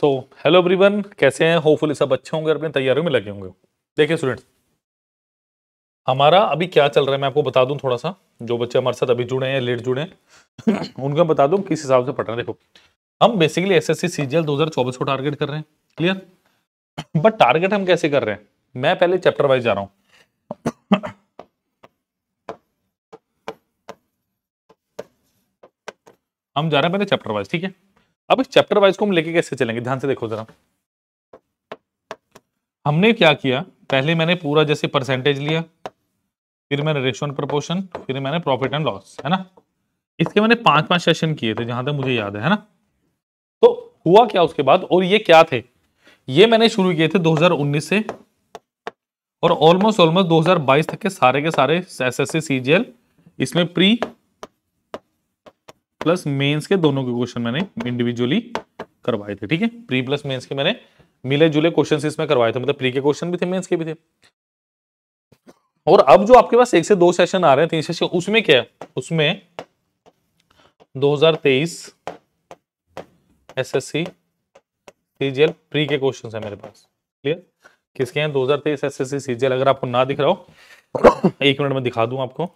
So hello everyone कैसे हैं hopefully सब अच्छे होंगे अपनी तैयारियों में लगे होंगे देखिए स्टूडेंट्स हमारा अभी क्या चल रहा है मैं आपको बता दूं थोड़ा सा जो बच्चे हमारे साथ अभी जुड़े हैं लेट जुड़े हैं उनको बता दूं किस हिसाब से पढ़ रहे हैं देखो हम बेसिकली एस एस सी को टारगेट कर रहे हैं क्लियर बट टारगेट हम कैसे कर रहे हैं मैं पहले चैप्टर वाइज जा रहा हूँ हम जा रहे हैं पहले चैप्टर वाइज ठीक है अब इस चैप्टर वाइज को हम लेके कैसे चलेंगे ध्यान से देखो जरा हमने क्या किया पहले मैंने पूरा जैसे परसेंटेज लिया फिर मैंने रेशोन प्रपोर्शन फिर मैंने प्रॉफिट एंड लॉस है ना इसके मैंने पांच पांच सेशन किए थे जहां तक मुझे याद है, ना तो हुआ क्या उसके बाद और ये क्या थे ये मैंने शुरू किए थे 2019 से और ऑलमोस्ट ऑलमोस्ट 2022 तक के सारे के सारे एस एस सी सी इसमें प्री प्लस मेंस के दोनों के क्वेश्चन मैंने इंडिविजुअली करवाए थे ठीक है प्री प्लस मेंस के मैंने मिले जुले क्वेश्चन इसमें करवाए थे मतलब प्री के क्वेश्चन भी थे मेंस के भी थे और अब जो आपके पास एक से दो सेशन आ रहे हैं तीन सेशन उसमें क्या है उसमें 2023 एसएससी सीजीएल प्री के क्वेश्चन है मेरे पास क्लियर किसके हैं 2023 एसएससी सीजीएल अगर आपको ना दिख रहा हो एक मिनट में दिखा दूं आपको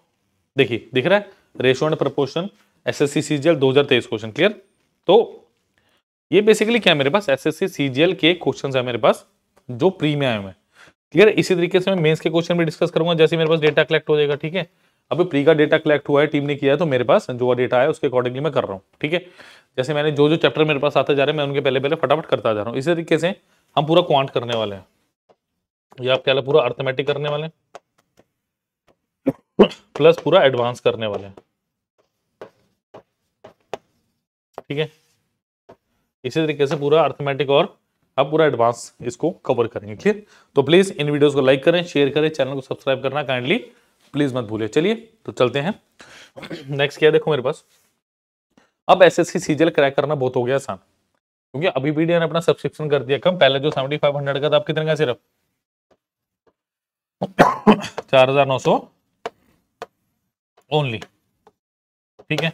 देखिए दिख रहा है ratio and proportion S S C C G L दो हजार तेईस क्वेश्चन क्लियर तो ये बेसिकली क्या है मेरे पास S S C C G L के क्वेश्चन है मेरे पास जो प्री में आए हुए हैं क्लियर इसी तरीके से मैं मेंस के क्वेश्चन भी डिस्कस करूंगा जैसे मेरे पास डेटा कलेक्ट हो जाएगा ठीक है अभी प्री का डेटा कलेक्ट हुआ है टीम ने किया है तो मेरे पास जो डेटा है उसके अकॉर्डिंगली मैं कर रहा हूँ ठीक है जैसे मैंने जो जो चैप्टर मेरे पास आते जा रहे हैं मैं उनके पहले पहले फटाफट करता जा रहा हूँ इसी तरीके से हम पूरा क्वांट करने वाले हैं ये आप क्या पूरा अर्थमेटिक करने वाले हैं प्लस पूरा एडवांस करने वाले हैं ठीक है इसी तरीके से पूरा अर्थमेटिक और अब पूरा एडवांस इसको कवर करेंगे ठीक तो प्लीज इन वीडियोस को लाइक करें शेयर करें चैनल को सब्सक्राइब करना काइंडली प्लीज मत भूलिए चलिए तो चलते हैं नेक्स्ट क्या देखो मेरे पास अब एस एस सी क्रैक करना बहुत हो गया आसान क्योंकि अभी वीडियो ने अपना सब्सक्रिप्शन कर दिया कम पहले जो सेवेंटी फाइव हंड्रेड का था आप कितने का सिर्फ चार हजार नौ सौ ओनली ठीक है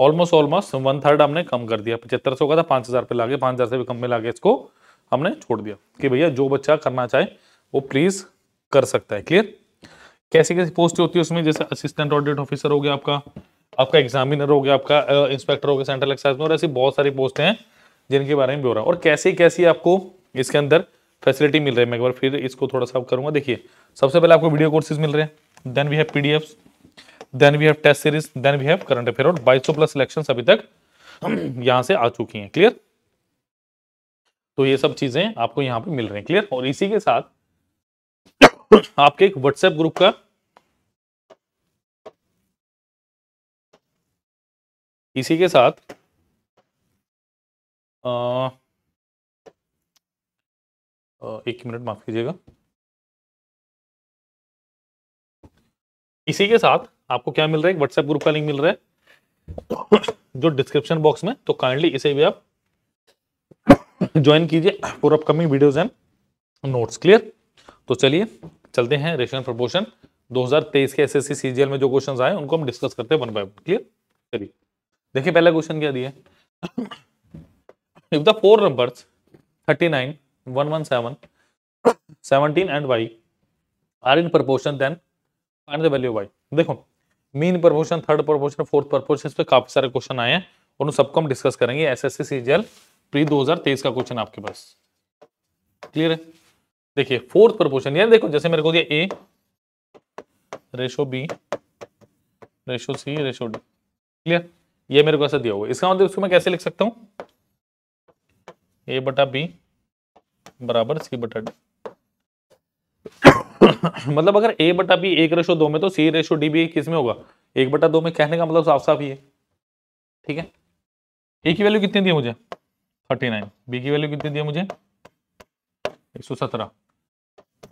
ऑलमोस्ट ऑलमोस्ट वन थर्ड हमने कम कर दिया पचहत्तर सौ का था पांच हज़ार पे लागे पांच हज़ार से भी कम में लागे इसको हमने छोड़ दिया कि भैया जो बच्चा करना चाहे वो प्लीज़ कर सकता है क्लियर कैसी कैसी पोस्ट होती है उसमें जैसे असिस्टेंट ऑडिट ऑफिसर हो गया आपका आपका एग्जामिनर हो गया आपका इंस्पेक्टर हो गया सेंट्रल एक्साइज में और ऐसी बहुत सारी पोस्ट हैं जिनके बारे में है और कैसे कैसी आपको इसके अंदर फैसिलिटी मिल रही है मैं एक बार फिर इसको थोड़ा सा करूंगा देखिए सबसे पहले आपको वीडियो कोर्सेज मिल रहे हैं then we have P then we have test series then we have current affair और बाईस प्लस इलेक्शन अभी तक यहां से आ चुकी हैं क्लियर तो ये सब चीजें आपको यहां पे मिल रही हैं क्लियर और इसी के साथ आपके एक व्हाट्सएप ग्रुप का इसी के साथ आ, एक मिनट माफ कीजिएगा इसी के साथ आपको क्या मिल रहा है व्हाट्सएप ग्रुप का लिंक मिल रहा है जो डिस्क्रिप्शन बॉक्स में तो काइंडली इसे भी आप ज्वाइन कीजिए for upcoming videos and notes clear तो चलिए चलते हैं रेशन प्रपोर्शन 2023 के एसएससी सीजीएल में जो क्वेश्चंस आए उनको हम डिस्कस करते हैं वन बाय वन क्लियर चलिए देखिए पहला क्वेश्चन क्या दिया if the four numbers 39 117 17 and Y are in proportion then find the value Y देखो mean proportion third proportion fourth proportion इस पर काफी सारे क्वेश्चन आए हैं और उन सबको हम डिस्कस करेंगे एस एस सीजीएल प्री 2023 का क्वेश्चन आपके पास क्लियर है देखिए फोर्थ प्रपोर्शन यार देखो जैसे मेरे को दिया A ratio B ratio C ratio D clear ये मेरे को ऐसा दिया हुआ इसका मतलब इसको मैं कैसे लिख सकता हूं ए बटा बी बराबर सी बटा डी मतलब अगर ए बटा बी एक रेशो दो में तो सी रेशो डी भी किस में होगा एक बटा दो में कहने का मतलब साफ साफ ही है ठीक है ए की वैल्यू कितनी दी मुझे थर्टी नाइन बी की वैल्यू कितनी दी मुझे एक सौ सत्रह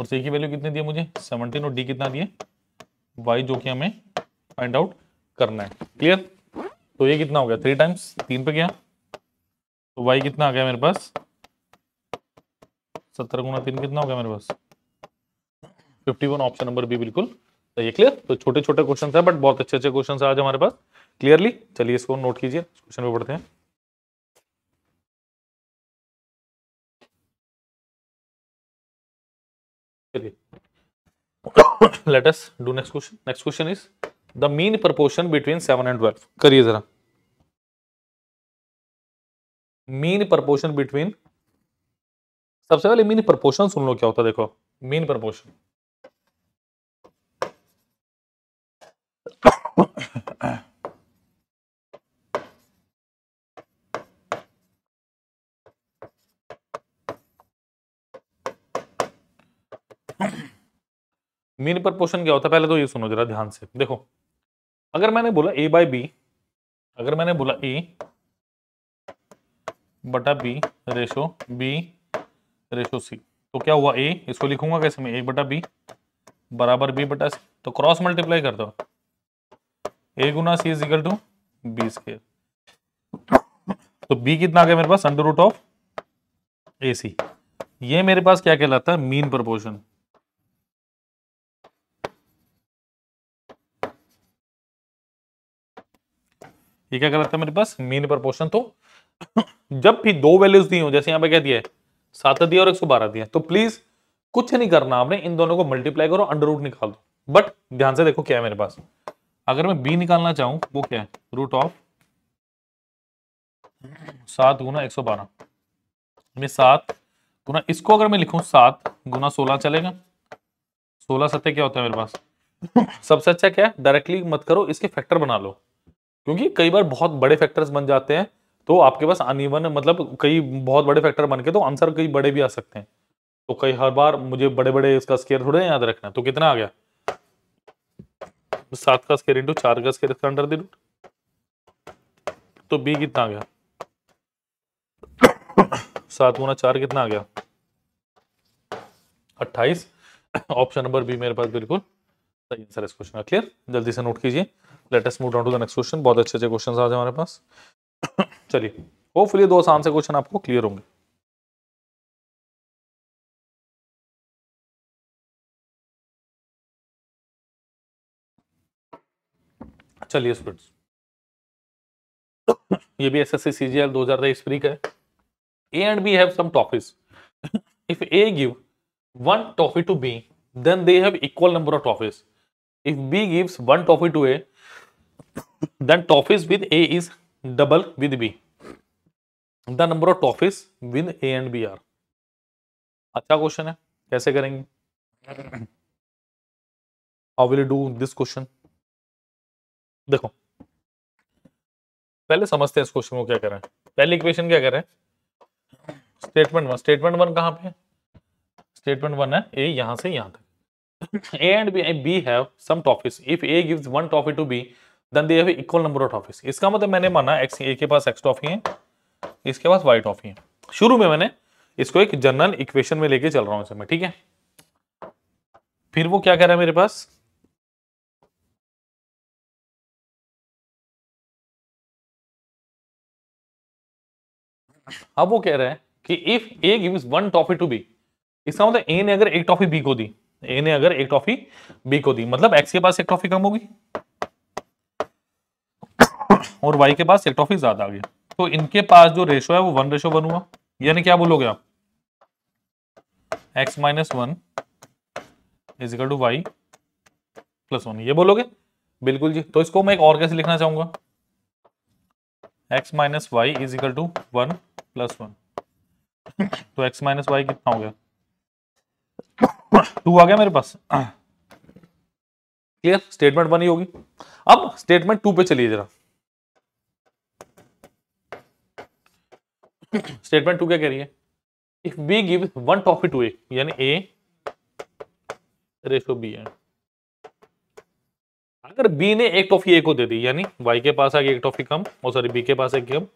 और सी की वैल्यू कितनी दी मुझे सेवनटीन और डी कितना दिए वाई जो कि हमें फाइंड आउट करना है क्लियर तो ये कितना हो गया थ्री टाइम्स तीन पे गया तो वाई कितना आ गया मेरे पास सत्रह गुना तीन कितना हो गया मेरे पास वन ऑप्शन नंबर बी बिल्कुल सही है क्लियर तो छोटे छोटे क्वेश्चन है बट बहुत अच्छे अच्छे क्वेश्चन आज हमारे पास क्लियरली चलिए इसको नोट कीजिए क्वेश्चन में पढ़ते हैं let us do next question next question is the mean proportion between seven and twelve करिए जरा मीन प्रपोर्शन बिटवीन सबसे पहले मीन प्रपोर्शन सुन लो क्या होता है देखो mean proportion mean proportion क्या होता है पहले तो ये सुनो जरा ध्यान से देखो अगर मैंने बोला ए बाई बी अगर मैंने बोला ए बटा B ratio B ratio C तो क्या हुआ ए इसको लिखूंगा कैसे मैं ए बटा बी बराबर बी बटा सी तो क्रॉस मल्टीप्लाई कर दो ए गुना C is equal to B square तो बी कितना आ गया मेरे पास under root of A C ये मेरे पास क्या कहलाता है मीन प्रपोर्शन ये क्या गलत है मेरे पास मीन प्रपोर्शन तो जब भी दो वैल्यूज दी हो जैसे यहाँ पे क्या दिया सात दिया और एक सौ बारह दिया तो प्लीज कुछ नहीं करना आपने इन दोनों को मल्टीप्लाई करो अंडर रूट निकाल दो बट ध्यान से देखो क्या है मेरे पास अगर मैं बी निकालना चाहूं वो क्या है रूट ऑफ सात गुना एक सौ बारह मैं सात गुना इसको अगर मैं लिखूं सात गुना सोलह चलेगा सोलह सत्य क्या होता है मेरे पास सबसे अच्छा क्या है डायरेक्टली मत करो इसके फैक्टर बना लो क्योंकि कई बार बहुत बड़े फैक्टर्स बन जाते हैं तो आपके पास अनइवन मतलब कई बहुत बड़े फैक्टर बन के तो आंसर कई बड़े भी आ सकते हैं तो कई हर बार मुझे बड़े बड़े इसका स्केयर थोड़े याद रखना है तो कितना आ गया सात का स्केयर इंटू चार का स्केयर इसका अंडर द रूट तो बी कितना आ गया सात गुना चार कितना आ गया अट्ठाईस ऑप्शन नंबर बी मेरे पास बिल्कुल सही आंसर इस क्वेश्चन का क्लियर जल्दी से नोट कीजिए latest move down to the next question बहुत अच्छे अच्छे क्वेश्चन आज हमारे पास चलिए होपफुली दो आसान से क्वेश्चन आपको क्लियर होंगे चलिए स्टूडेंट्स ये भी एसएससी सीजीएल 2023 फ्री का A and B have some toffees if A give one toffee to B then they have equal number of toffees if b gives one toffee to a then toffees with a is double with b the number of toffees with a and b are अच्छा question है कैसे करेंगे how will do this question देखो पहले समझते हैं इस question को क्या कह रहे हैं पहली इक्वेशन क्या कह रहे हैं स्टेटमेंट वन स्टेटमेंट वन कहां पे स्टेटमेंट वन है ए यहां से यहां तक A and B, and B have some trophies. If A gives one trophy to B, then they have equal number of trophies. इसका मतलब मैंने माना एक्स ए के पास एक्स टॉफी है इसके पास वाई टॉफी है शुरू में मैंने इसको एक जनरल इक्वेशन में लेके चल रहा हूं इसमें ठीक है फिर वो क्या कह रहा है मेरे पास अब वो कह रहा है कि if A gives one toffee to B इसका मतलब ए ने अगर एक टॉफी बी को दी ए ने अगर एक ट्रॉफी बी को दी मतलब एक्स के पास एक ट्रॉफी कम होगी और वाई के पास एक ट्रॉफी ज्यादा आ गई तो इनके पास जो रेशो है वो वन रेशो वन हुआ यानी क्या बोलोगे आप X minus one equal to Y plus one ये बोलोगे बिल्कुल जी तो इसको मैं एक और कैसे लिखना चाहूंगा X minus Y is equal to one plus one तो एक्स माइनस वाई कितना हो गया टू आ गया मेरे पास क्लियर स्टेटमेंट बनी होगी अब स्टेटमेंट टू पे चलिए जरा स्टेटमेंट टू क्या कह रही है if B give one toffee to A यानी ए रेशो बी एंड अगर बी ने एक टॉफी ए को दे दी यानी वाई के पास आ गई एक टॉफी कम और सॉरी बी के पास एक कम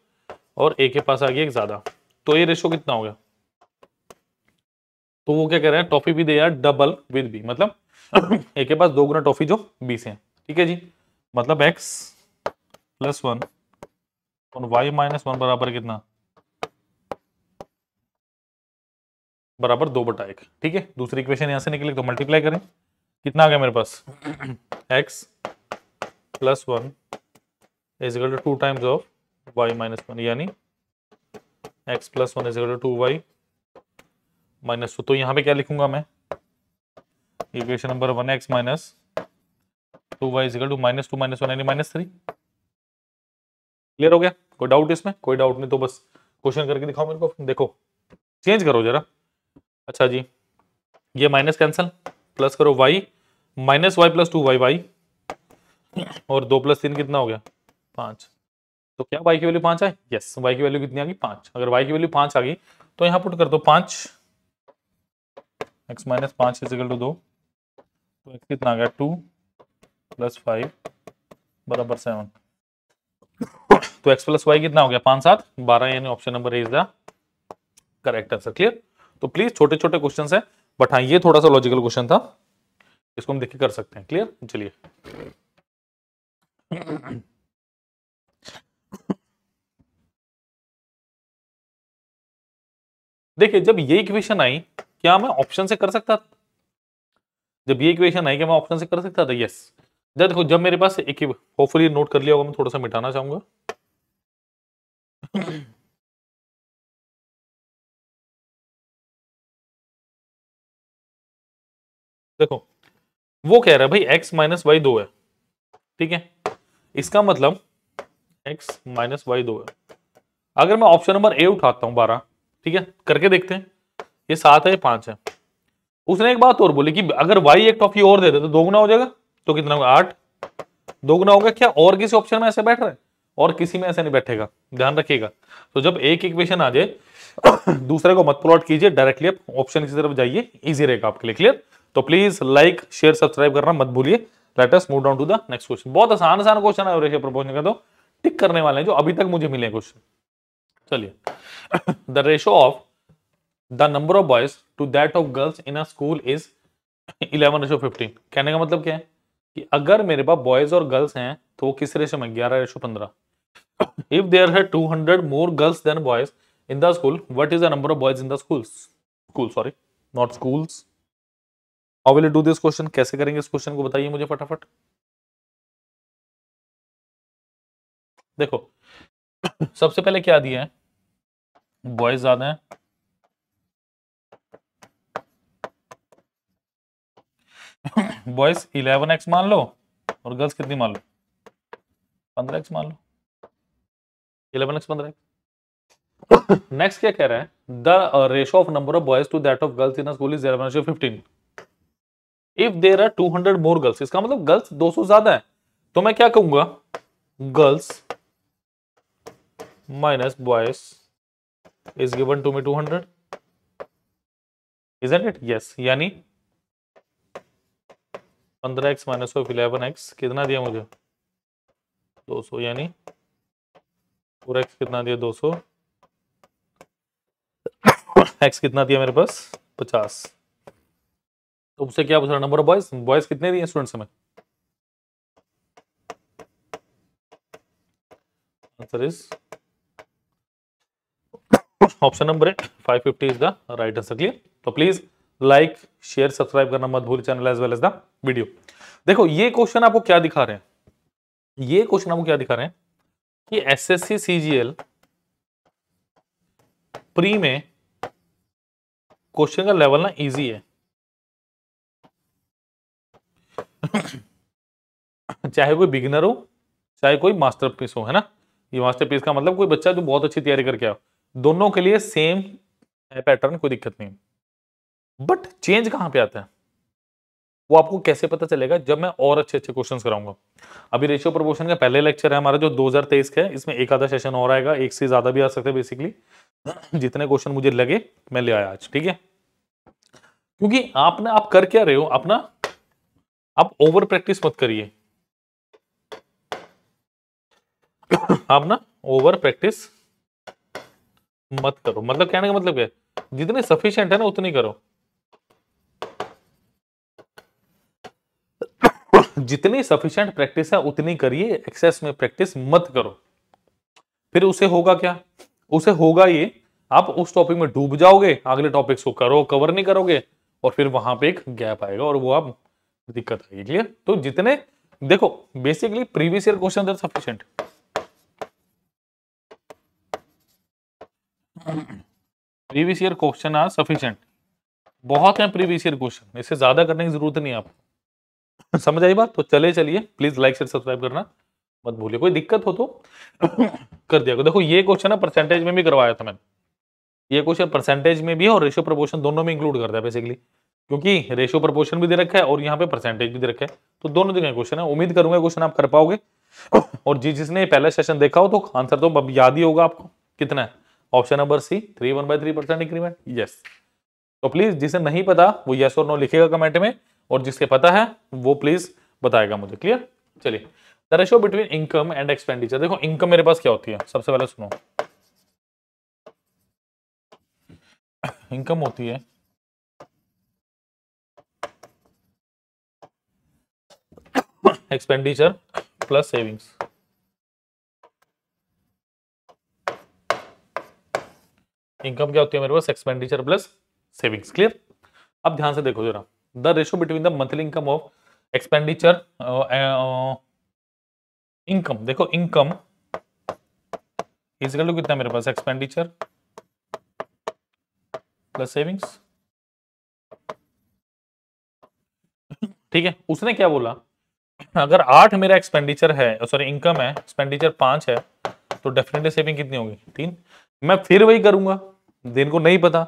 और ए के पास आ गई एक ज्यादा तो ये रेशो कितना हो गया तो वो क्या कह रहे हैं टॉफी भी दे यार डबल विद बी मतलब ए के पास दो गुना टॉफी जो बी से है ठीक है जी मतलब एक्स प्लस वन और वाई माइनस वन बराबर कितना बराबर दो बटा एक ठीक है दूसरी इक्वेशन यहां से निकले तो मल्टीप्लाई करें कितना आ गया मेरे पास X plus one equal to times of Y minus one यानी X plus one equal to Y minus two तो यहाँ पे क्या लिखूंगा मैं equation number one X minus two Y is equal to minus two minus one यानी minus three clear हो गया कोई डाउट इसमें कोई डाउट नहीं तो बस क्वेश्चन करके दिखाओ मेरे को देखो चेंज करो जरा अच्छा जी ये माइनस कैंसिल प्लस करो Y minus Y plus two Y Y और दो प्लस तीन कितना हो गया पाँच तो क्या वाई की वैल्यू पाँच आए यस वाई की वैल्यू कितनी आ गई पाँच अगर वाई की वैल्यू पाँच आ गई तो यहाँ पुट कर दो पाँच एक्स माइनस पाँच इजिकल टू दो तो एक्स कितना आ गया टू प्लस फाइव बराबर सेवन तो एक्स प्लस वाई कितना हो गया पाँच सात बारह यानी option number A is the correct answer clear तो प्लीज छोटे छोटे क्वेश्चन है बट हाँ ये थोड़ा सा लॉजिकल क्वेश्चन था इसको हम देख के कर सकते हैं क्लियर चलिए देखिए जब ये इक्वेशन आई क्या मैं ऑप्शन से कर सकता था जब ये इक्वेशन आई क्या मैं ऑप्शन से कर सकता था यस जब देखो जब मेरे पास एक होपफुली नोट कर लिया होगा मैं थोड़ा सा मिटाना चाहूंगा देखो वो कह रहा है भाई एक्स माइनस वाई दो है ठीक है इसका मतलब एक्स माइनस वाई दो है अगर मैं ऑप्शन नंबर ए उठाता हूं बारह ठीक है करके देखते हैं ये सात है ये पांच है उसने एक बात और बोली कि अगर वाई एक टॉफी और दे दे तो दोगुना हो जाएगा तो कितना होगा आठ दोगुना होगा क्या और किसी ऑप्शन में ऐसे बैठ रहे और किसी में ऐसे नहीं बैठेगा ध्यान रखिएगा तो जब एक इक्वेशन आ जाए दूसरे को मत प्लॉट कीजिए डायरेक्टली आप ऑप्शन की तरफ जाइए इजी रहेगा आपके लिए क्लियर तो प्लीज लाइक शेयर सब्सक्राइब करना मत भूलिए let's move down to the next question बहुत आसान आसान क्वेश्चन है प्रपोजन का तो टिक करने वाले हैं जो अभी तक मुझे मिले क्वेश्चन चलिए the ratio of the number of boys to that of girls in a school is eleven ratio fifteen कहने का मतलब क्या है कि अगर मेरे पास बॉयज और गर्ल्स हैं तो वो किस रेशो में ग्यारह रेशो पंद्रह इफ देयर है two hundred more girls than boys in the school what is the number of boys in the school school sorry not schools how will do this question कैसे करेंगे इस question को बताइए मुझे फटाफट देखो सबसे पहले क्या दिया है बॉयज ज्यादा है बॉयज इलेवन एक्स मान लो और गर्ल्स कितनी मान लो पंद्रह एक्स मान लो इलेवन एक्स पंद्रह नेक्स्ट क्या कह रहे हैं the ratio of number of boys to that of girls in school is eleven fifteen if there are two hundred more girls इसका मतलब गर्ल्स दो सौ ज्यादा है तो मैं क्या कहूंगा girls minus boys is given to me two hundred is and it yes यानी पंद्रह X minus of eleven X कितना दिया मुझे दो सौ यानी फोर एक्स कितना दिया दो सौ एक्स कितना दिया मेरे पास पचास तो उससे क्या पूछ रहा नंबर ऑफ बॉयज बॉयज कितने दिए स्टूडेंट्स हमें answer is option number eight five fifty is the right answer clear तो प्लीज लाइक शेयर सब्सक्राइब करना मत भूल channel as well as the video देखो ये क्वेश्चन आपको क्या दिखा रहे हैं ये क्वेश्चन आपको क्या दिखा रहे हैं कि एसएससी सीजीएल प्री में क्वेश्चन का लेवल ना इजी है चाहे कोई बिगिनर हो चाहे कोई मास्टरपीस हो है ना ये मास्टरपीस का मतलब कोई बच्चा जो बहुत अच्छी तैयारी करके आओ दोनों के लिए सेम पैटर्न कोई दिक्कत नहीं बट चेंज कहां पे आता है वो आपको कैसे पता चलेगा जब मैं और अच्छे अच्छे क्वेश्चंस कराऊंगा अभी रेशियो प्रमोशन का पहले लेक्चर है हमारा जो 2023 का है इसमें एक आधा सेशन और आएगा एक से ज़्यादा भी आ सकते हैं बेसिकली जितने क्वेश्चन मुझे लगे मैं ले आया आज ठीक है क्योंकि आप ना आप कर क्या रहे हो अपना आप ओवर प्रैक्टिस मत करिए आप ना ओवर प्रैक्टिस मत करो मतलब कहने का मतलब क्या जितने सफिशियंट है ना उतनी करो जितनी सफिशियंट प्रैक्टिस है उतनी करिए एक्सेस में प्रैक्टिस मत करो फिर उसे होगा क्या उसे होगा ये आप उस टॉपिक में डूब जाओगे अगले टॉपिक्स को करो कवर नहीं करोगे और फिर वहां पे एक गैप आएगा और वो आप दिक्कत आएगी क्लियर तो जितने देखो basically previous year question sufficient previous year question are sufficient बहुत है प्रीवियस ईयर क्वेश्चन इससे ज्यादा करने की जरूरत नहीं आपको समझ आई बात तो चले चलिए प्लीज लाइक शेयर सब्सक्राइब करना मत भूलिए कोई दिक्कत हो तो कर दिया देखो ये क्वेश्चन है परसेंटेज में भी करवाया था मैंने ये क्वेश्चन परसेंटेज में भी और रेशियो प्रपोर्शन दोनों में इंक्लूड करता है बेसिकली क्योंकि रेशियो प्रपोर्शन भी दे रखा है और यहाँ पे परसेंटेज भी दे रखा है तो दोनों जगह क्वेश्चन है उम्मीद करूंगा क्वेश्चन आप कर पाओगे और जी जिसने पहला सेशन देखा हो तो आंसर तो अब याद ही होगा आपको कितना है option number C three one by three percent increment yes तो प्लीज जिसे नहीं पता वो यस और नो लिखेगा कमेंट में और जिसके पता है वो प्लीज बताएगा मुझे क्लियर चलिए the ratio between income and expenditure देखो इनकम मेरे पास क्या होती है सबसे पहले सुनो इनकम होती है एक्सपेंडिचर प्लस सेविंग्स इनकम क्या होती है मेरे पास एक्सपेंडिचर प्लस सेविंग्स क्लियर अब ध्यान से देखो जरा the ratio between the monthly income of expenditure income देखो इनकम इसका टू कितना मेरे पास एक्सपेंडिचर प्लस सेविंग्स ठीक है उसने क्या बोला अगर आठ मेरा एक्सपेंडिचर है सॉरी इनकम है एक्सपेंडिचर पांच है तो डेफिनेटली सेविंग कितनी होगी तीन मैं फिर वही करूंगा दिन को नहीं पता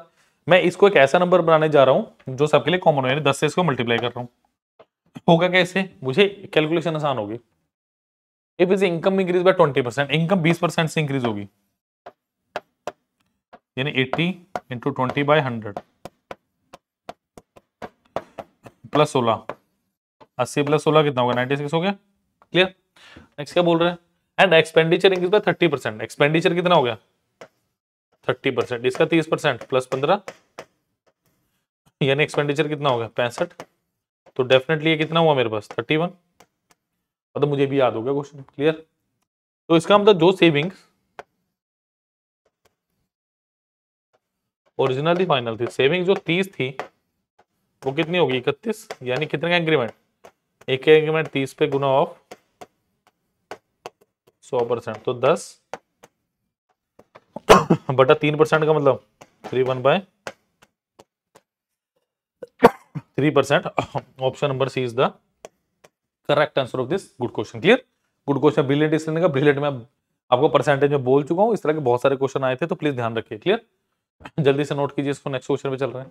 मैं इसको एक ऐसा नंबर बनाने जा रहा हूं जो सबके लिए कॉमन हो यानी दस से इसको मल्टीप्लाई कर रहा हूं होगा कैसे मुझे कैलकुलेशन आसान होगी if is income increase by twenty percent income बीस परसेंट से इंक्रीज होगी यानी eighty into twenty by hundred plus सोलह अस्सी प्लस सोलह कितना होगा नाइनटी सिक्स हो गया क्लियर नेक्स्ट क्या बोल रहे हैं and expenditure increase by thirty percent expenditure कितना हो गया थर्टी परसेंट इसका तीस परसेंट प्लस पंद्रह यानी एक्सपेंडिचर कितना होगा पैंसठ तो डेफिनेटली ये कितना हुआ मेरे पास थर्टी वन मतलब मुझे भी याद हो गया क्वेश्चन क्लियर तो इसका मतलब जो सेविंग ओरिजिनल थी फाइनल थी सेविंग जो तीस थी वो कितनी होगी इकतीस यानी कितने का इंक्रीमेंट एक एग्रीमेंट तीस पे गुना ऑफ सौ परसेंट तो दस बटा तीन परसेंट का मतलब three one by three percent option number C is the correct answer of this good question clear good question brilliant इसलिए का ब्रिलियंट में आपको परसेंटेज में बोल चुका हूँ इस तरह के बहुत सारे क्वेश्चन आए थे तो प्लीज ध्यान रखिए क्लियर जल्दी से नोट कीजिए इसको नेक्स्ट क्वेश्चन पे चल रहे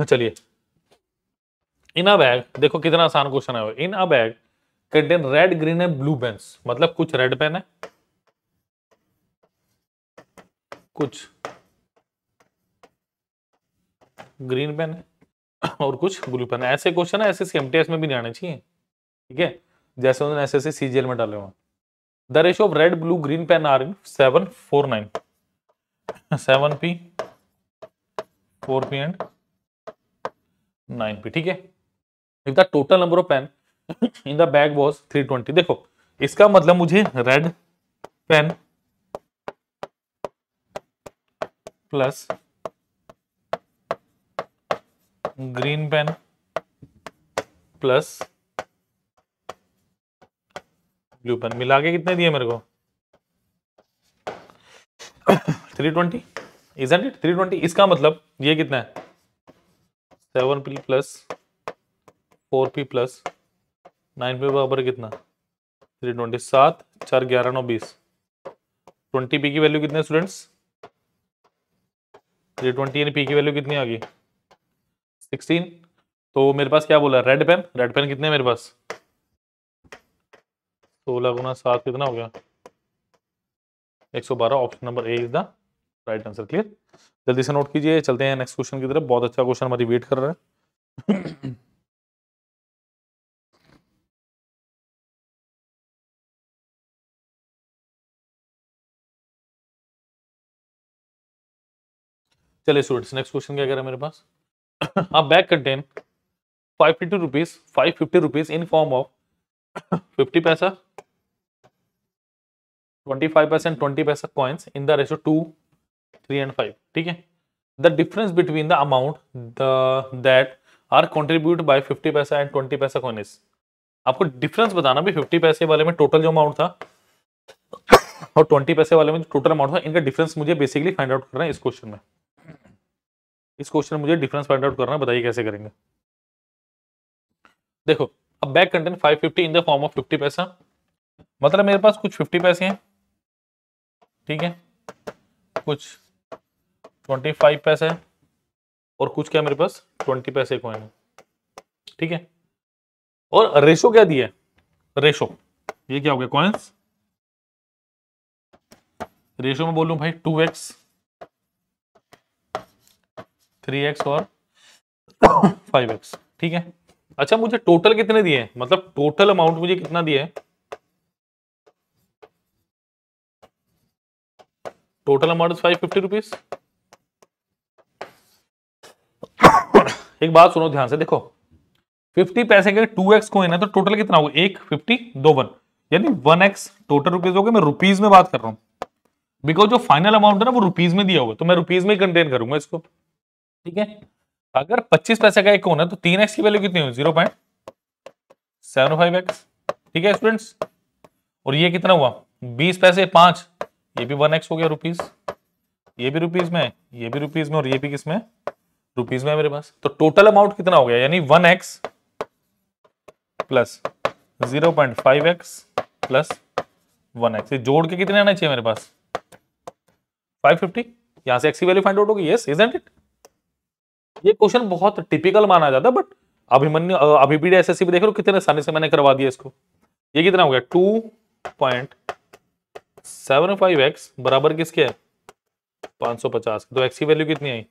हैं चलिए इन अ बैग देखो कितना आसान क्वेश्चन है in a bag contain red green and blue pens मतलब कुछ रेड पेन है कुछ ग्रीन पेन है और कुछ ब्लू पेन है ऐसे क्वेश्चन है ऐसे में भी नहीं आने चाहिए ठीक है जैसे उन्होंने ऐसे सीजीएल में डाले हुआ the ratio of red blue green pen are in seven four nine seven P four P and nine P ठीक है if the total number of pen in the bag was twenty देखो इसका मतलब मुझे red pen plus green pen plus blue pen मिला के कितने दिए मेरे को three is and it twenty इसका मतलब ये कितना है seven plus four P plus nine P बराबर कितना थ्री ट्वेंटी सात चार ग्यारह नौ बीस ट्वेंटी पी की वैल्यू कितने स्टूडेंट्स थ्री ट्वेंटी यानी पी की वैल्यू कितनी आ गई सिक्सटीन तो मेरे पास क्या बोला रेड पेन रेड पेन कितने मेरे पास सोलह गुना सात कितना हो गया एक सौ बारह option number A is the right answer clear जल्दी से नोट कीजिए चलते हैं नेक्स्ट क्वेश्चन की तरफ बहुत अच्छा क्वेश्चन हमारी वेट कर रहा है चलिए स्टूडेंट्स नेक्स्ट क्वेश्चन क्या कह रहा है मेरे पास अब bag contain five fifty rupees five fifty rupees in form of fifty paisa twenty five percent twenty paisa coins in the ratio two three and five ठीक है the difference between the amount that are contribute by fifty paisa and twenty paisa coin आपको difference बताना भी fifty पैसे वाले में total जो amount था और ट्वेंटी पैसे वाले में टोटल अमाउंट था इनका डिफरेंस मुझे बेसिकली फाइंड आउट करना है इस क्वेश्चन में इस क्वेश्चन मुझे डिफरेंस फाइंड आउट करना बताइए कैसे करेंगे देखो अब bag content 550 in the form of 50 paisa मतलब मेरे पास कुछ 50 पैसे हैं ठीक है कुछ 25 पैसे हैं और कुछ क्या मेरे पास 20 पैसे को हैं ठीक है और रेशो क्या दिया है रेशो ये क्या हो गया कॉइन्स रेशो में बोलूं भाई टू एक्स थ्री एक्स और फाइव एक्स ठीक है अच्छा मुझे टोटल कितने दिए मतलब टोटल अमाउंट मुझे कितना दिया है total amount five fifty rupees एक बात सुनो ध्यान से देखो फिफ्टी पैसे के टू एक्स को है ना तो टोटल कितना होगा एक फिफ्टी दो वन यानी वन एक्स टोटल रुपीज हो गए मैं रुपीज में बात कर रहा हूं बिकॉज जो फाइनल अमाउंट है ना वो रुपीज में दिया होगा तो मैं रुपीज में कंटेन करूंगा इसको ठीक है अगर पच्चीस पैसे का एक कोन है तो तीन एक्स की वैल्यू कितनी हुई zero point seven five X ठीक है स्टूडेंट्स और ये कितना हुआ बीस पैसे पांच ये भी वन एक्स हो गया रुपीज ये भी रुपीज में ये भी रुपीज में और ये भी किसमें रुपीज में है मेरे पास तो टोटल अमाउंट कितना हो गया यानी one X plus zero point five X plus one X जोड़ के कितने आना चाहिए मेरे पास फाइव फिफ्टी यहां से एक्स की वैल्यू फाइंड आउट होगी यस एंड इट ये क्वेश्चन बहुत टिपिकल माना जाता बट अभिमन्यु अभिपीड एस एस भी देख लो कितने आसानी से मैंने करवा दिया इसको ये कितना हो गया two point seven five X बराबर किसके है पांच सौ पचास तो एक्स की वैल्यू कितनी आई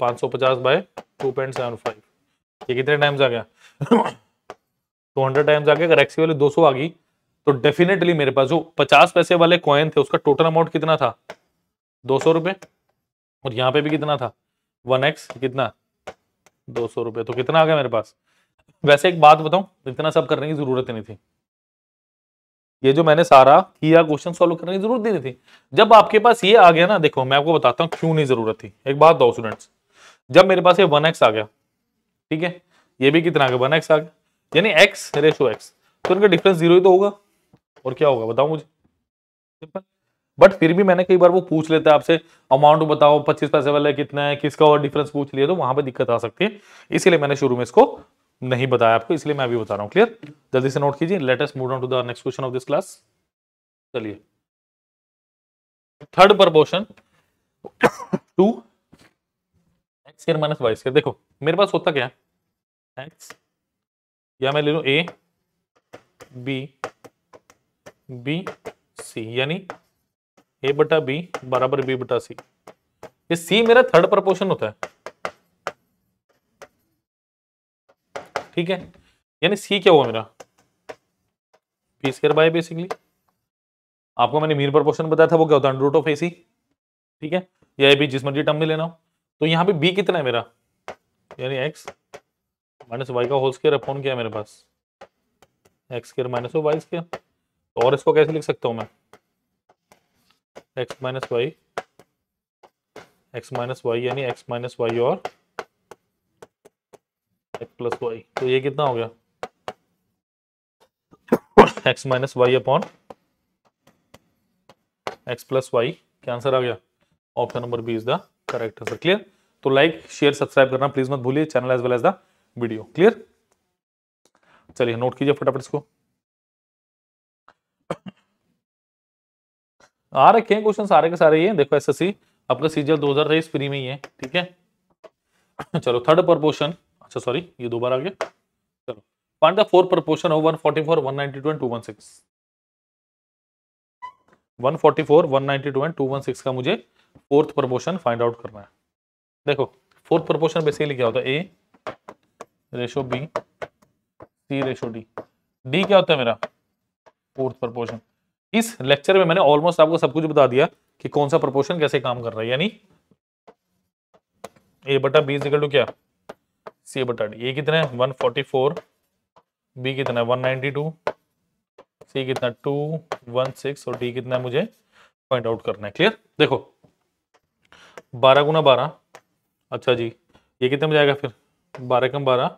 पांच सौ पचास by two point seven five ये कितने टाइम्स आ गया टू हंड्रेड टाइम्स आ गया अगर एक्स की वैल्यू दो सौ आ गई तो डेफिनेटली मेरे पास जो पचास पैसे वाले कॉइन थे उसका टोटल अमाउंट कितना था दो सौ रुपए और यहाँ पे भी कितना था वन एक्स कितना दो सौ रुपये तो कितना आ गया मेरे पास वैसे एक बात बताऊं इतना सब करने की जरूरत नहीं थी ये जो मैंने सारा किया क्वेश्चन सॉल्व करने की जरूरत नहीं थी जब आपके पास ये आ गया ना देखो मैं आपको बताता हूँ क्यों नहीं जरूरत थी एक बात दो स्टूडेंट्स जब मेरे पास ये वन एक्स आ गया ठीक है ये भी कितना आ गया वन एक्स आ गया यानी एक्स रेशो एक्स तो इनका डिफरेंस जीरो ही तो होगा और क्या होगा बताओ मुझे सिंपल बट फिर भी मैंने कई बार वो पूछ लेता है आपसे अमाउंट बताओ पच्चीस पैसे वाला कितना है किसका और डिफरेंस पूछ लिया तो वहां पर दिक्कत आ सकती है इसीलिए मैंने शुरू में इसको नहीं बताया आपको इसलिए मैं अभी बता रहा हूँ क्लियर जल्दी से नोट कीजिए let's move on to the next question of this class चलिए थर्ड प्रपोर्शन टू एक्स के माइनस वाई स्केयर देखो मेरे पास होता क्या है एक्स या मैं ले लू ए बी बी सी यानी ए बटा बी बराबर बी बटा सी ये सी मेरा थर्ड प्रपोर्शन होता है ठीक है यानी सी क्या हुआ मेरा पी स्केर बाय बेसिकली आपको मैंने मीन प्रपोर्शन बताया था वो क्या होता है रूट ऑफ ए सी ठीक है या भी जिस मर्जी टर्म में लेना हो तो यहाँ पे बी कितना है मेरा यानी एक्स माइनस वाई का होल स्केयर अपॉन क्या है मेरे पास X square minus Y square और इसको कैसे लिख सकता हूँ मैं X minus Y X minus Y यानी एक्स माइनस वाई और एक्स प्लस वाई तो ये कितना हो गया X minus Y upon X plus Y क्या आंसर आ गया option number B is the correct answer clear तो लाइक शेयर सब्सक्राइब करना प्लीज मत भूलिए channel as well as the video clear चलिए नोट कीजिए फटाफट इसको आ रखे हैं क्वेश्चन सारे के सारे ये देखो एसएससी आपका सीजल 2023 फ्री में ही है ठीक है चलो थर्ड प्रपोर्शन अच्छा सॉरी ये दोबारा आ गया चलो find the four proportion of 144 192 and 216 144 192 and 216 का मुझे फोर्थ प्रपोर्शन फाइंड आउट करना है देखो फोर्थ प्रपोर्शन बेसिकली क्या होता है A ratio B C ratio D D क्या होता है मेरा फोर्थ प्रपोर्शन इस लेक्चर में मैंने ऑलमोस्ट आपको सब कुछ बता दिया कि कौन सा प्रपोर्शन कैसे काम कर रहा है यानी ए बटा बी इजिकल टू क्या सी बटा डी ए कितना है वन फोर्टी फोर बी कितना है टू सी कितना टू वन सिक्स और डी कितना है मुझे पॉइंट आउट करना है क्लियर देखो बारह गुना बारह अच्छा जी ये कितने में जाएगा फिर बारह कम बारह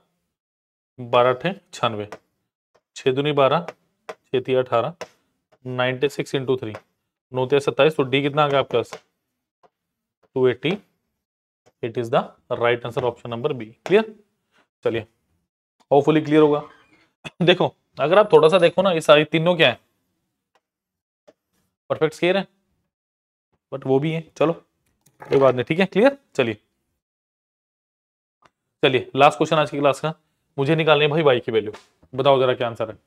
बारह अठे छानवे छः दूनी बारह छः तीन अठारह नाइन्टी सिक्स इंटू थ्री नौ तेरह सत्ताईस तो डी कितना आ गया आपके पास two eighty it is the right answer option number B clear चलिए होपफुली क्लियर होगा देखो अगर आप थोड़ा सा देखो ना ये सारी तीनों क्या है परफेक्ट स्केयर है बट वो भी है चलो कोई बात नहीं ठीक है क्लियर चलिए चलिए लास्ट क्वेश्चन आज की क्लास का मुझे निकालनी है भाई वाई की वैल्यू बताओ जरा क्या आंसर है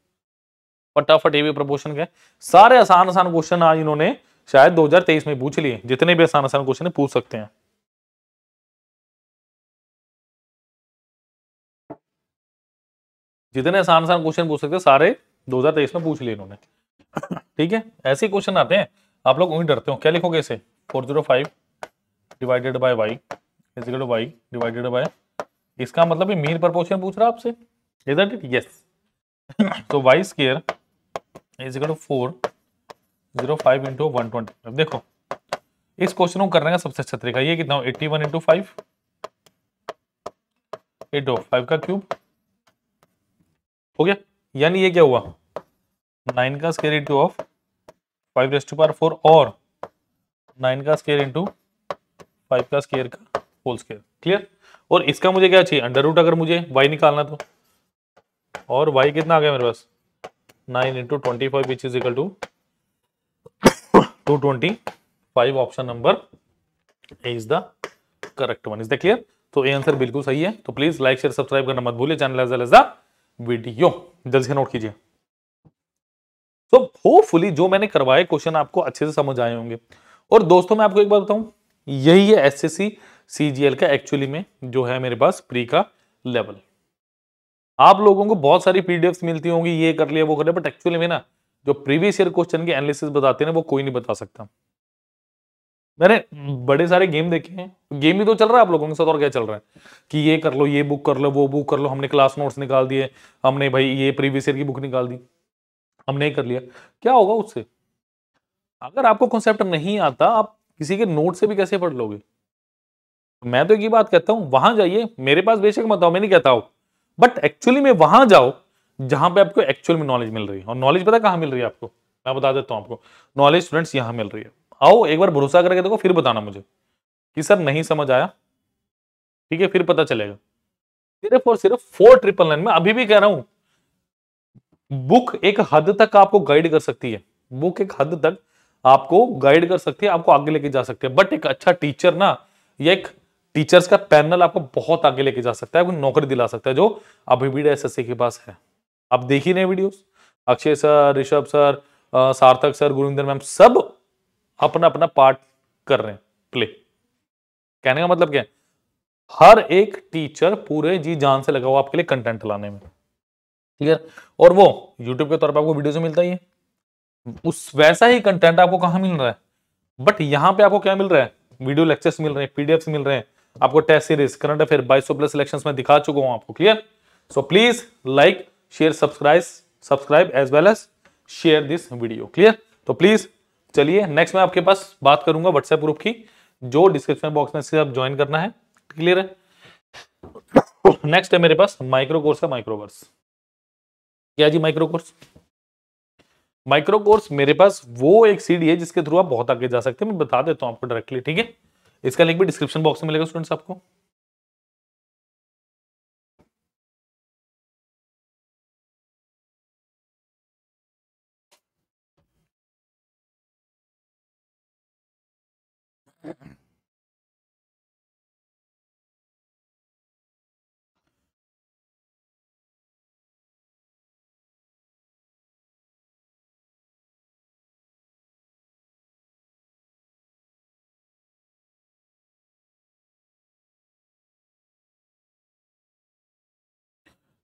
फटाफट ये भी प्रपोशन के सारे आसान आसान क्वेश्चन आज इन्होंने शायद 2023 में पूछ लिए जितने भी आसान आसान क्वेश्चन पूछ सकते हैं जितने आसान आसान क्वेश्चन पूछ सकते हैं सारे 2023 में पूछ लिए इन्होंने ठीक है ऐसे क्वेश्चन आते हैं आप लोग वहीं डरते हो क्या लिखोगे इसे four zero five divided by Y is equal to Y divided by इसका मतलब मीन प्रपोर्शन पूछ रहा आपसे इधर यस तो Y square is equal to four zero five into one twenty five देखो इस क्वेश्चन को करने का सबसे अच्छा तरीका ये कितना eighty one into five eight हो फाइव का क्यूब हो गया यानी ये क्या हुआ नाइन का square into of five raise to power four और नाइन का स्केयर इंटू फाइव का स्केयर का होल स्केयर क्लियर और इसका मुझे क्या चाहिए अंडर रूट अगर मुझे वाई निकालना तो और वाई कितना आ गया मेरे पास 9 into 25 which is equal to 225 option number A is the correct one is the clear तो ए आंसर बिल्कुल सही है तो प्लीज लाइक शेयर सब्सक्राइब करना मत भूलिए channel as as the video जल्द से नोट कीजिए तो होपफुली जो मैंने करवाए क्वेश्चन आपको अच्छे से समझ आए होंगे और दोस्तों मैं आपको एक बात बताऊं यही है एसएससी सीजीएल का एक्चुअली में जो है मेरे पास प्री का लेवल आप लोगों को बहुत सारी पीडीएफ मिलती होंगी ये कर लिया वो कर लिया बट एक्चुअली में ना जो प्रीवियस ईयर क्वेश्चन के एनालिसिस बताते हैं वो कोई नहीं बता सकता मैंने बड़े सारे गेम देखे हैं गेम भी तो चल रहा है आप लोगों के साथ और क्या चल रहा है कि ये कर लो ये बुक कर लो वो बुक कर लो हमने क्लास नोट्स निकाल दिए हमने भाई ये प्रीवियस ईयर की बुक निकाल दी हमने कर लिया क्या होगा उससे अगर आपको कॉन्सेप्ट नहीं आता आप किसी के नोट से भी कैसे पढ़ लोगे मैं तो एक ही बात कहता हूँ वहां जाइए मेरे पास बेशक मत आओ मैं नहीं कहता हूँ बट एक्चुअली में वहां जाओ जहां पे आपको एक्चुअल में नॉलेज मिल रही है और नॉलेज पता कहाँ मिल रही है आपको मैं बता देता हूँ आपको नॉलेज स्टूडेंट्स यहाँ मिल रही है आओ एक बार भरोसा करके देखो फिर बताना मुझे कि सर नहीं समझ आया ठीक है फिर पता चलेगा सिर्फ और सिर्फ फोर ट्रिपल नाइन में अभी भी कह रहा हूं बुक एक हद तक आपको गाइड कर सकती है बुक एक हद तक आपको गाइड कर सकती है आपको आगे लेके जा सकती है बट एक अच्छा टीचर ना या एक टीचर्स का पैनल आपको बहुत आगे लेके जा सकता है आपको नौकरी दिला सकता है जो अभी भी एस के पास है आप देख ही रहे videos Akshay sir Rishabh sir Sarthak sir Gurvinder ma'am सब अपना अपना पार्ट कर रहे हैं प्ले कहने का मतलब क्या है हर एक टीचर पूरे जी जान से लगा हुआ आपके लिए कंटेंट लाने में ठीक है और वो यूट्यूब के तौर पर आपको वीडियो से मिलता ही है उस वैसा ही कंटेंट आपको कहा मिल रहा है बट यहाँ पे आपको क्या मिल रहा है वीडियो लेक्चर्स मिल रहे हैं पीडीएफ मिल रहे हैं आपको टेस्ट सीरीज करंट अफेयर बाईस प्लस इलेक्शन में दिखा चुका हूं आपको clear so please like share subscribe subscribe as well as share this video clear तो प्लीज चलिए नेक्स्ट मैं आपके पास बात करूंगा व्हाट्सएप ग्रुप की जो डिस्क्रिप्शन बॉक्स में से आप ज्वाइन करना है क्लियर है नेक्स्ट है मेरे पास माइक्रो कोर्स का माइक्रोवर्स क्या जी माइक्रो कोर्स माइक्रो कोर्स मेरे पास वो एक सीडी है जिसके थ्रू आप बहुत आगे जा सकते हैं मैं बता देता हूं आपको डायरेक्टली ठीक है इसका लिंक भी डिस्क्रिप्शन बॉक्स में मिलेगा स्टूडेंट्स आपको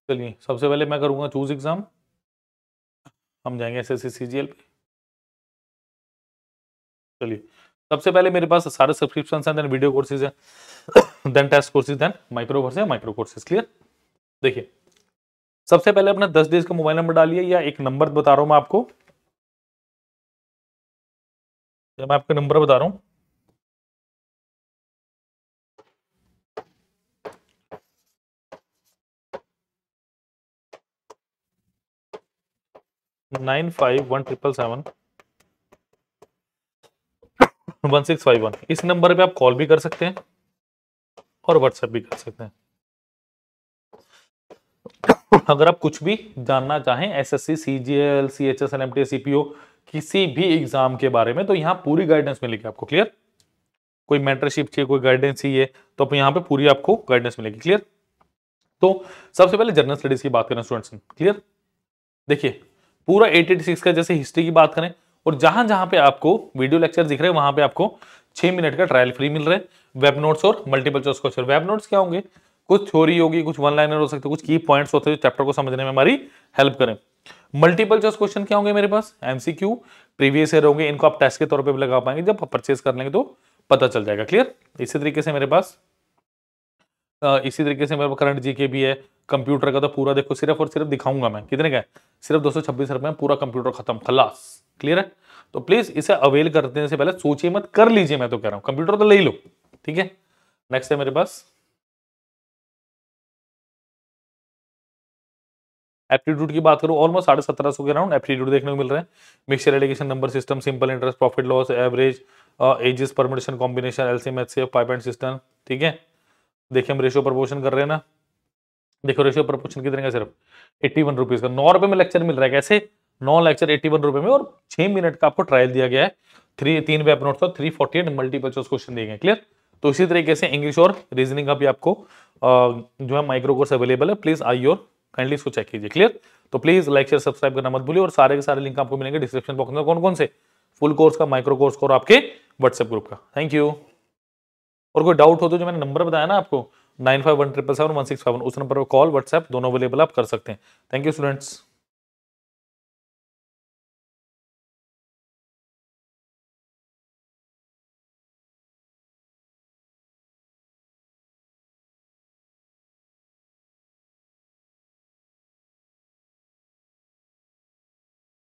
चलिए सबसे पहले मैं करूँगा चूज एग्ज़ाम हम जाएंगे S S C C G L पे चलिए सबसे पहले मेरे पास सारे सब्सक्रिप्शन हैं देन वीडियो कोर्सेज हैं then test courses then micro course है माइक्रो कोर्सेज क्लियर देखिए सबसे पहले अपना दस डेज का मोबाइल नंबर डालिए या एक नंबर बता रहा हूँ मैं आपको मैं आपका नंबर बता रहा हूँ nine five one triple seven one six five one इस नंबर पे आप कॉल भी कर सकते हैं और व्हाट्सएप भी कर सकते हैं अगर आप कुछ भी जानना चाहें SSC, CGL, CHS, NMT, CPO किसी भी एग्जाम के बारे में तो यहाँ पूरी गाइडेंस मिलेगी आपको क्लियर कोई मेंटरशिप चाहिए कोई गाइडेंस चाहिए तो आप यहाँ पे पूरी आपको गाइडेंस मिलेगी क्लियर तो सबसे पहले जर्नल स्टडीज की बात करें स्टूडेंट्स क्लियर देखिए पूरा 886 का जैसे हिस्ट्री की बात करें और जहां जहां पे आपको वीडियो लेक्चर दिख रहे हैं वहां पे आपको छह मिनट का ट्रायल फ्री मिल रहा है वेब नोट्स और multiple choice question web notes क्या होंगे कुछ थ्योरी होगी कुछ वन लाइनर हो सकते कुछ की पॉइंट्स होते हैं जो चैप्टर को समझने में हमारी हेल्प करें मल्टीपल चॉइस क्वेश्चन क्या होंगे मेरे पास एमसीक्यू प्रीवियस ईयर होंगे इनको आप टेस्ट के तौर पर लगा पाएंगे जब आप परचेस कर लेंगे तो पता चल जाएगा क्लियर इसी तरीके से मेरे पास इसी तरीके से मेरे करंट जी के भी है कंप्यूटर का तो पूरा देखो सिर्फ और सिर्फ दिखाऊंगा मैं कितने का सिर्फ दो सौ छब्बीस रुपए में पूरा कंप्यूटर खत्म खलास क्लियर है तो प्लीज इसे अवेल देने से पहले सोचिए मत कर लीजिए मैं तो कह रहा हूँ कंप्यूटर तो ले लो ठीक है नेक्स्ट है मेरे पास एप्टीट्यूड की बात करो ऑलमोस्ट साढ़े सत्रह सौ के अराउंड एप्टीट्यूड देखने को मिल रहे हैं mixer alligation number system simple interest profit loss average ages permission combination LCM H C pipe and system ठीक है देखिए हम रेशियो प्रपोर्शन कर रहे हैं ना देखो रेशियो प्रपोर्शन कितने का सिर्फ एट्टी वन रुपीज का नौ रुपए में लेक्चर मिल रहा है कैसे नौ लेक्चर एट्टी वन रुपए में और छह मिनट का आपको ट्रायल दिया गया है थ्री तीन वेब नोट और three forty eight multiple choice question दिए गए क्लियर तो इसी तरीके से इंग्लिश और रीजनिंग का भी आपको जो है माइक्रो कोर्स अवेलेबल है प्लीज आई योर काइंडली इसको चेक कीजिए क्लियर तो प्लीज लाइक शेयर सब्सक्राइब करना मत भूलिए और सारे के सारे लिंक आपको मिलेंगे डिस्क्रिप्शन बॉक्स में कौन कौन से फुल कोर्स का माइक्रो कोर्स का और आपके व्हाट्सएप ग्रुप का थैंक यू और कोई डाउट हो तो जो मैंने नंबर बताया ना आपको nine five one triple seven one six five उस नंबर पर कॉल व्हाट्सएप दोनों अवेलेबल आप कर सकते हैं थैंक यू स्टूडेंट्स